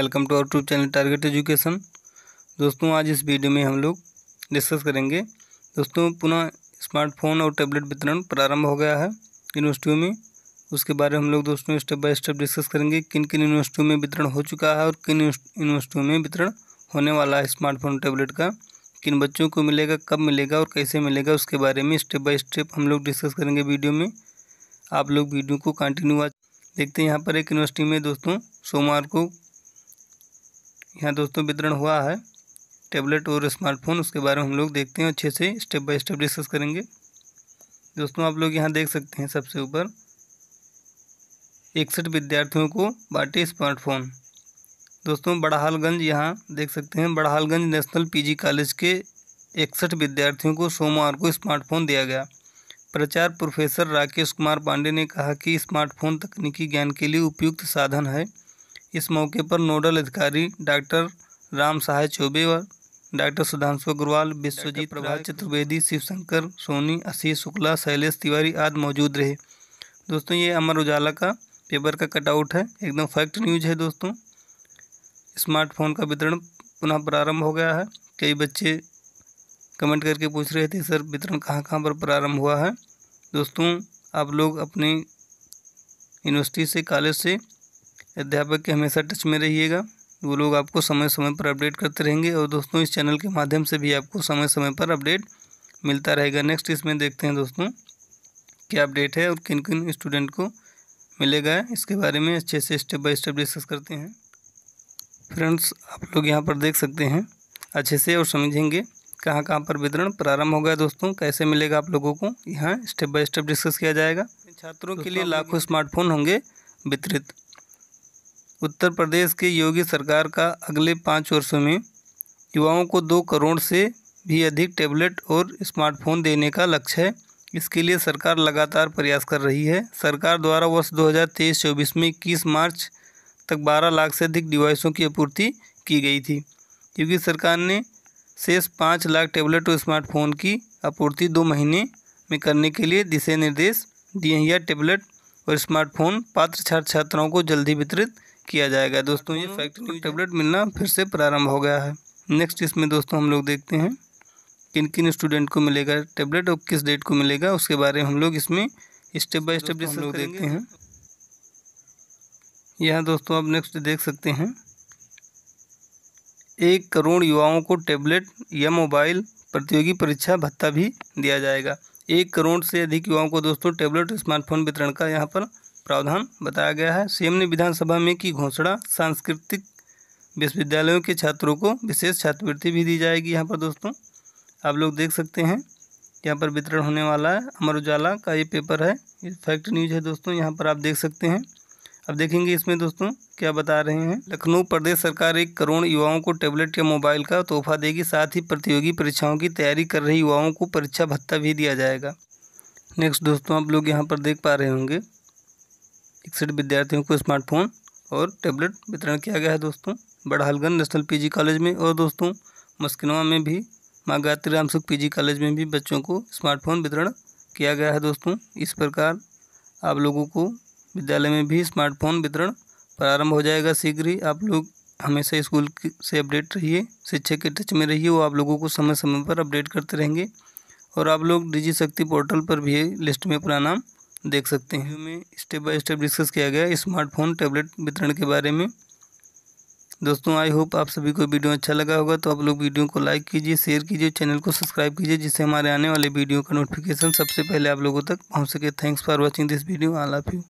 welcome to our tube channel target education दोस्तों आज इस वीडियो में हम लोग डिस्कस करेंगे दोस्तों पुनः स्मार्टफोन और टैबलेट वितरण प्रारंभ हो गया है यूनिवर्सिटियों में उसके बारे में हम लोग दोस्तों स्टेप बाय स्टेप डिस्कस करेंगे किन किन यूनिवर्सिटियों में वितरण हो चुका है और किन यूनिवर्सिटियों में वितरण होने वाला है स्मार्टफोन टैबलेट का किन बच्चों को मिलेगा कब मिलेगा और कैसे मिलेगा उसके बारे में स्टेप बाय स्टेप हम लोग डिस्कस करेंगे वीडियो में आप लोग वीडियो को कंटिन्यू आज देखते हैं यहाँ पर एक यूनिवर्सिटी में दोस्तों सोमवार को यहाँ दोस्तों वितरण हुआ है टैबलेट और स्मार्टफोन उसके बारे में हम लोग देखते हैं अच्छे से स्टेप बाय स्टेप डिस्कस करेंगे दोस्तों आप लोग यहाँ देख सकते हैं सबसे ऊपर इकसठ विद्यार्थियों को बाटे स्मार्टफोन दोस्तों बड़हालगंज यहाँ देख सकते हैं बड़हालगंज नेशनल पीजी कॉलेज के इकसठ विद्यार्थियों को सोमवार को स्मार्टफोन दिया गया प्रचार प्रोफेसर राकेश कुमार पांडे ने कहा कि स्मार्टफोन तकनीकी ज्ञान के लिए उपयुक्त साधन है इस मौके पर नोडल अधिकारी डॉक्टर राम सहाय चौबे व डॉक्टर सुधांशु अग्रवाल विश्वजीत प्रभात चतुर्वेदी शिवशंकर सोनी आशीष शुक्ला शैलेश तिवारी आदि मौजूद रहे दोस्तों ये अमर उजाला का पेपर का कटआउट है एकदम फैक्ट न्यूज है दोस्तों स्मार्टफोन का वितरण पुनः प्रारंभ हो गया है कई बच्चे कमेंट करके पूछ रहे थे सर वितरण कहाँ कहाँ पर प्रारंभ हुआ है दोस्तों आप लोग अपने यूनिवर्सिटी से कॉलेज से अध्यापक के हमेशा टच में रहिएगा वो लोग आपको समय समय पर अपडेट करते रहेंगे और दोस्तों इस चैनल के माध्यम से भी आपको समय समय पर अपडेट मिलता रहेगा नेक्स्ट इसमें देखते हैं दोस्तों क्या अपडेट है और किन किन स्टूडेंट को मिलेगा इसके बारे में अच्छे से स्टेप बाय स्टेप डिस्कस करते हैं फ्रेंड्स आप लोग यहाँ पर देख सकते हैं अच्छे से और समझेंगे कहाँ कहाँ पर वितरण प्रारंभ होगा दोस्तों कैसे मिलेगा आप लोगों को यहाँ स्टेप बाय स्टेप डिस्कस किया जाएगा छात्रों के लिए लाखों स्मार्टफोन होंगे वितरित उत्तर प्रदेश के योगी सरकार का अगले पाँच वर्षों में युवाओं को दो करोड़ से भी अधिक टैबलेट और स्मार्टफोन देने का लक्ष्य है इसके लिए सरकार लगातार प्रयास कर रही है सरकार द्वारा वर्ष 2023 हज़ार में इक्कीस मार्च तक 12 लाख से अधिक डिवाइसों की आपूर्ति की गई थी क्योंकि सरकार ने शेष पाँच लाख टैबलेट और स्मार्टफोन की आपूर्ति दो महीने में करने के लिए दिशा निर्देश दिए हैं यह टैबलेट और स्मार्टफोन पात्र छात्र छात्राओं को जल्दी वितरित किया जाएगा दोस्तों ये फैक्ट्री हाँ, टेबलेट मिलना फिर से प्रारंभ हो गया है नेक्स्ट इसमें दोस्तों हम लोग देखते हैं किन किन स्टूडेंट को मिलेगा टेबलेट और किस डेट को मिलेगा उसके बारे में हम लोग इसमें स्टेप बाय स्टेप हम लोग देखते हैं यहाँ दोस्तों आप नेक्स्ट देख सकते हैं एक करोड़ युवाओं को टेबलेट या मोबाइल प्रतियोगी परीक्षा भत्ता भी दिया जाएगा एक करोड़ से अधिक युवाओं को दोस्तों टेबलेट स्मार्टफोन वितरण का यहाँ पर प्रावधान बताया गया है सीएम ने विधानसभा में की घोषणा सांस्कृतिक विश्वविद्यालयों के छात्रों को विशेष छात्रवृत्ति भी दी जाएगी यहाँ पर दोस्तों आप लोग देख सकते हैं यहाँ पर वितरण होने वाला है अमर उजाला का ये पेपर है ये फैक्ट न्यूज़ है दोस्तों यहाँ पर आप देख सकते हैं अब देखेंगे इसमें दोस्तों क्या बता रहे हैं लखनऊ प्रदेश सरकार एक करोड़ युवाओं को टैबलेट या मोबाइल का तोहफा देगी साथ ही प्रतियोगी परीक्षाओं की तैयारी कर रहे युवाओं को परीक्षा भत्ता भी दिया जाएगा नेक्स्ट दोस्तों आप लोग यहाँ पर देख पा रहे होंगे इकसठ विद्यार्थियों को स्मार्टफोन और टैबलेट वितरण किया गया है दोस्तों बड़हालगंज नेशनल पीजी कॉलेज में और दोस्तों मस्किनवा में भी माँ गायत्री राम सुख पी कॉलेज में भी बच्चों को स्मार्टफोन वितरण किया गया है दोस्तों इस प्रकार आप लोगों को विद्यालय में भी स्मार्टफोन वितरण प्रारंभ हो जाएगा शीघ्र ही आप लोग हमेशा स्कूल से अपडेट रहिए शिक्षक के टच में रहिए वो आप लोगों को समय समय पर अपडेट करते रहेंगे और आप लोग डिजी शक्ति पोर्टल पर भी लिस्ट में अपना नाम देख सकते हैं में स्टेप बाय स्टेप डिस्कस किया गया स्मार्टफोन टैबलेट वितरण के बारे में दोस्तों आई होप आप सभी को वीडियो अच्छा लगा होगा तो आप लोग वीडियो को लाइक कीजिए शेयर कीजिए चैनल को सब्सक्राइब कीजिए जिससे हमारे आने वाले वीडियो का नोटिफिकेशन सबसे पहले आप लोगों तक पहुँच सके thanks for watching this video all of you